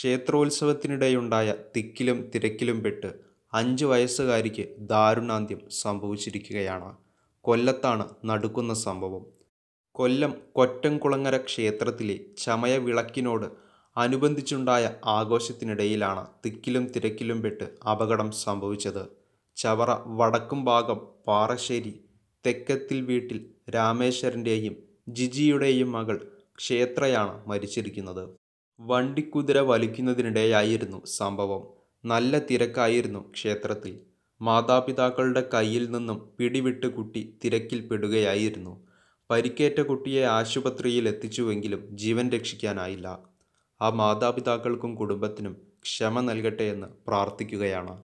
ക്ഷേത്രോത്സവത്തിനിടെയുണ്ടായ തിക്കിലും തിരക്കിലും പെട്ട് അഞ്ച് വയസ്സുകാരിക്ക് ദാരുണാന്ത്യം സംഭവിച്ചിരിക്കുകയാണ് കൊല്ലത്താണ് നടുക്കുന്ന സംഭവം കൊല്ലം കൊറ്റംകുളങ്ങര ക്ഷേത്രത്തിലെ ചമയവിളക്കിനോട് വിളക്കിനോട് അനുബന്ധിച്ചുണ്ടായ ആഘോഷത്തിനിടയിലാണ് തിക്കിലും തിരക്കിലും പെട്ട് അപകടം സംഭവിച്ചത് ചവറ വടക്കും ഭാഗം പാറശ്ശേരി തെക്കത്തിൽ വീട്ടിൽ രാമേശ്വരൻ്റെയും ജിജിയുടെയും മകൾ ക്ഷേത്രയാണ് മരിച്ചിരിക്കുന്നത് വണ്ടിക്കുതിര വലിക്കുന്നതിനിടെയായിരുന്നു സംഭവം നല്ല തിരക്കായിരുന്നു ക്ഷേത്രത്തിൽ മാതാപിതാക്കളുടെ കയ്യിൽ നിന്നും പിടിവിട്ട് കുട്ടി തിരക്കിൽപ്പെടുകയായിരുന്നു പരിക്കേറ്റ കുട്ടിയെ ആശുപത്രിയിൽ എത്തിച്ചുവെങ്കിലും ജീവൻ രക്ഷിക്കാനായില്ല ആ മാതാപിതാക്കൾക്കും കുടുംബത്തിനും ക്ഷമ നൽകട്ടെ എന്ന് പ്രാർത്ഥിക്കുകയാണ്